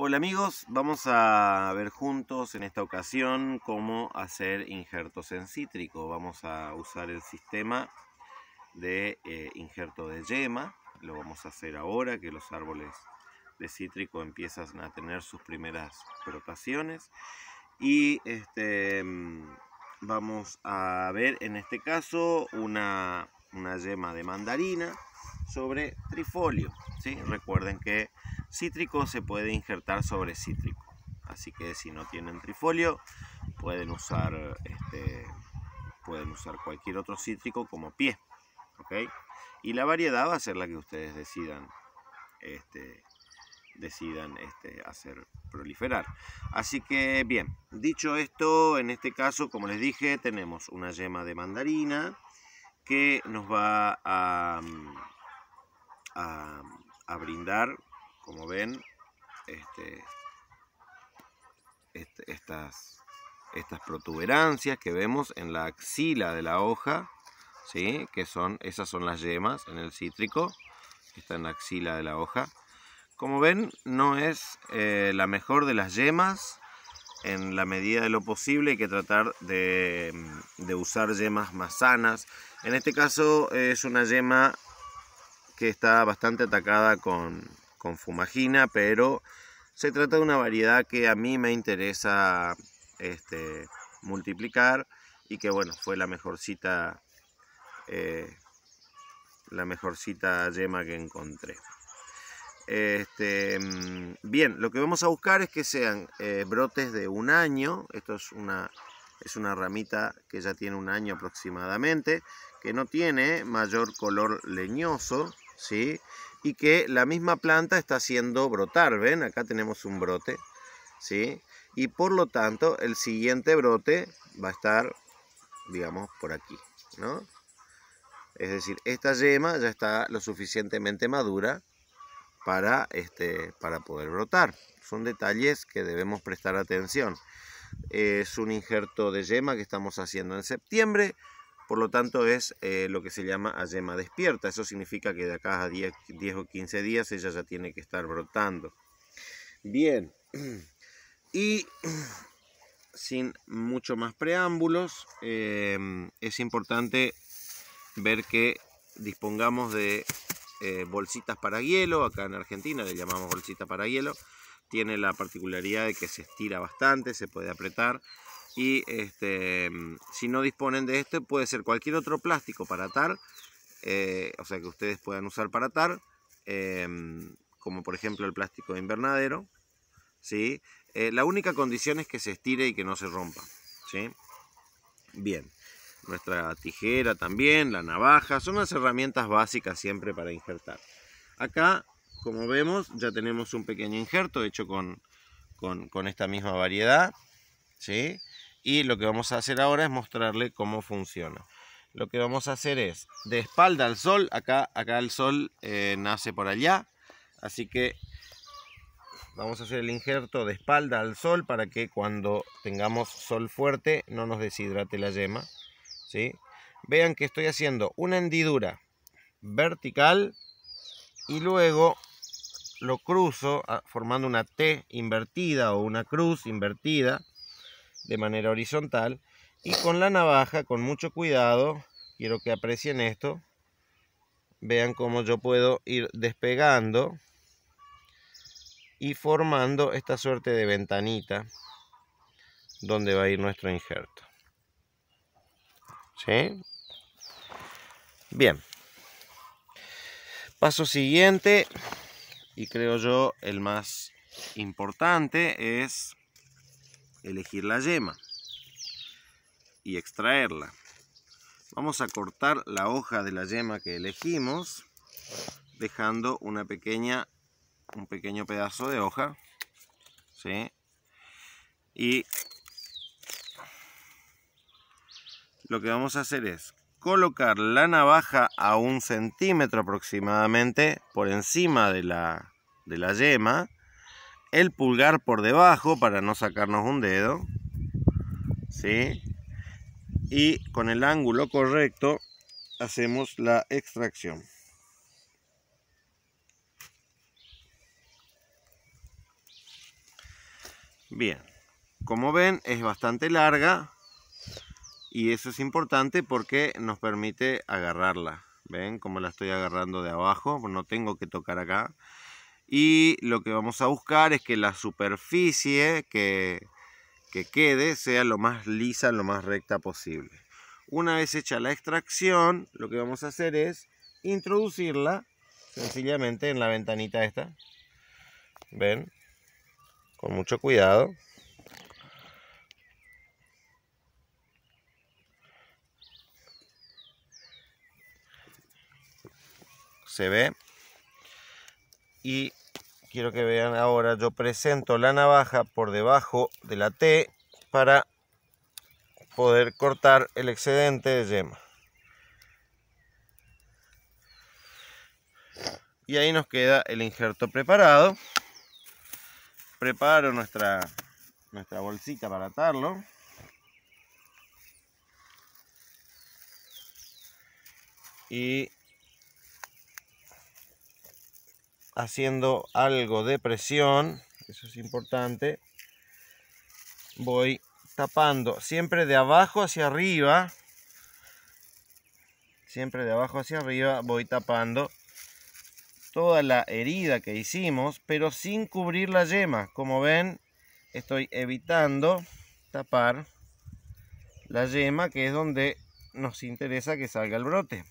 Hola amigos, vamos a ver juntos en esta ocasión cómo hacer injertos en cítrico. Vamos a usar el sistema de eh, injerto de yema, lo vamos a hacer ahora que los árboles de cítrico empiezan a tener sus primeras propaciones Y este, mm, vamos a ver en este caso una, yema de mandarina sobre trifolio. Recuerden que cítrico se puede injertar sobre cítrico. Así que si no tienen trifolio, pueden usar, este, pueden usar cualquier otro cítrico como pie. Y la variedad va a ser la que ustedes decidan, este, decidan este, hacer proliferar. Así que bien, dicho esto, en este caso, como les dije, tenemos una yema de mandarina que nos va a, mm, a brindar como ven, este, estas, estas protuberancias que vemos en la axila de la hoja, ¿sí? que son, esas son las yemas en el cítrico, que está en la axila de la hoja. Como ven, no es eh, la mejor de las yemas, en la medida de lo posible hay que tratar de, de usar yemas más sanas. En este caso es una yema que está bastante atacada con, con fumagina, pero se trata de una variedad que a mí me interesa este, multiplicar y que bueno, fue la mejor cita eh, la mejorcita yema que encontré. Este, mm, bien, lo que vamos a buscar es que sean eh, brotes de un año. Esto es una, es una ramita que ya tiene un año aproximadamente, que no tiene mayor color leñoso, ¿sí? Y que la misma planta está haciendo brotar, ¿ven? Acá tenemos un brote, ¿sí? Y por lo tanto, el siguiente brote va a estar, digamos, por aquí, ¿no? Es decir, esta yema ya está lo suficientemente madura para, este, para poder brotar. Son detalles que debemos prestar atención. Es un injerto de yema que estamos haciendo en septiembre. Por lo tanto, es eh, lo que se llama yema despierta. Eso significa que de acá a 10, o 15 días ella ya tiene que estar brotando. Bien. Y sin mucho más preámbulos, em, es importante ver que dispongamos de eh, bolsitas para hielo. Acá en Argentina le llamamos bolsita para hielo. Tiene la particularidad de que se estira bastante, se puede apretar y este, mm, si no disponen de este puede ser cualquier otro plástico para atar, eh, o sea que ustedes puedan usar para atar, eh, como por ejemplo el plástico de invernadero. ¿sí? Eh, la única condición es que se estire y que no se rompa. ¿sí? Bien, nuestra tijera también, la navaja, son las herramientas básicas siempre para injertar. Acá, como vemos, ya tenemos un pequeño injerto hecho con, con esta misma variedad. ¿sí? y lo que vamos a hacer ahora es mostrarle cómo funciona. Lo que vamos a hacer es de espalda al sol, acá, acá el sol eh, nace por allá, así que vamos a hacer el injerto de espalda al sol para que cuando tengamos sol fuerte no nos deshidrate la yema. ¿sí? Vean que estoy haciendo una hendidura vertical y luego lo cruzo ah, formando una T invertida o una cruz invertida de manera horizontal y con la navaja con mucho cuidado quiero que aprecien esto vean cómo yo puedo ir despegando y formando esta suerte de ventanita donde va a ir nuestro injerto ¿Sí? bien paso siguiente y creo yo el más importante es elegir la yema y extraerla. Vamos a cortar la hoja de la yema que elegimos, dejando una pequeña, un pequeño pedazo de hoja. Y lo que vamos a hacer es colocar la navaja a un centímetro aproximadamente por encima de la, de la yema el pulgar por debajo para no sacarnos un dedo. ¿sí? Y con el ángulo correcto hacemos la extracción. Bien, como ven es bastante larga y eso es importante porque nos permite agarrarla. ¿Ven cómo la estoy agarrando de abajo? No tengo que tocar acá y lo que vamos a buscar es que la superficie que, quede sea lo más lisa, lo más recta posible. Una vez hecha la extracción, lo que vamos a hacer es introducirla sencillamente en la ventanita esta. ¿Ven? Con mucho cuidado. Se ve. Y quiero que vean ahora, yo presento la navaja por debajo de la T para poder cortar el excedente de yema. Y ahí nos queda el injerto preparado. Preparo nuestra, nuestra bolsita para atarlo. Y haciendo algo de presión, eso es importante. Voy tapando siempre de abajo hacia arriba, siempre de abajo hacia arriba voy tapando toda la herida que hicimos, pero sin cubrir la yema. Como ven, estoy evitando tapar la yema, que es donde nos interesa que salga el brote.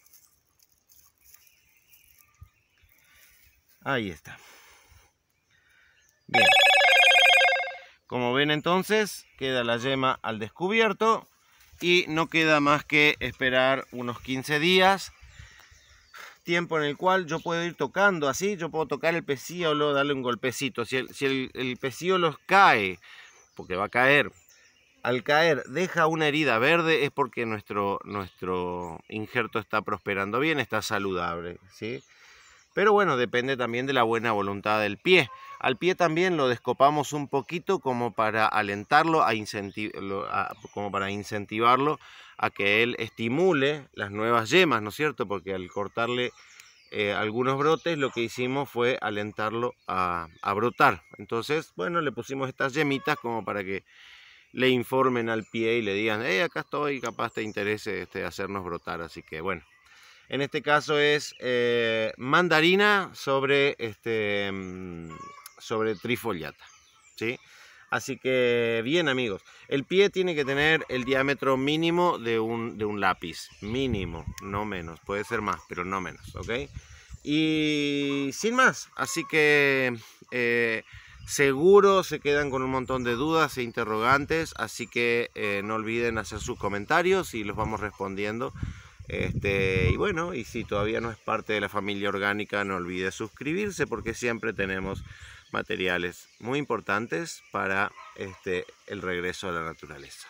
Ahí está. Bien. Como ven entonces, queda la yema al descubierto y no queda más que esperar unos 15 días tiempo en el cual yo puedo ir tocando así, yo puedo tocar el pecíolo, darle un golpecito. Si el, si el, pecíolo cae, porque va a caer, al caer deja una herida verde es porque nuestro, nuestro injerto está prosperando bien, está saludable, ¿sí? Pero bueno, depende también de la buena voluntad del pie. Al pie también lo descopamos un poquito como para alentarlo, a como para incentivarlo a que él estimule las nuevas yemas, ¿no es cierto? Porque al cortarle eh, algunos brotes lo que hicimos fue alentarlo a, brotar. Entonces, bueno, le pusimos estas yemitas como para que le informen al pie y le digan, hey, eh, acá estoy, capaz te interese este, hacernos brotar. Así que bueno, en este caso es eh, mandarina sobre, este, mm, sobre trifoliata. ¿sí? Así que bien amigos, el pie tiene que tener el diámetro mínimo de un, lápiz, mínimo, no menos, puede ser más, pero no menos, ¿ok? Y sin más, así que eh, seguro se quedan con un montón de dudas e interrogantes, así que eh, no olviden hacer sus comentarios y los vamos respondiendo este, y bueno, y si todavía no es parte de la familia orgánica, no olvide suscribirse porque siempre tenemos materiales muy importantes para este, el regreso a la naturaleza.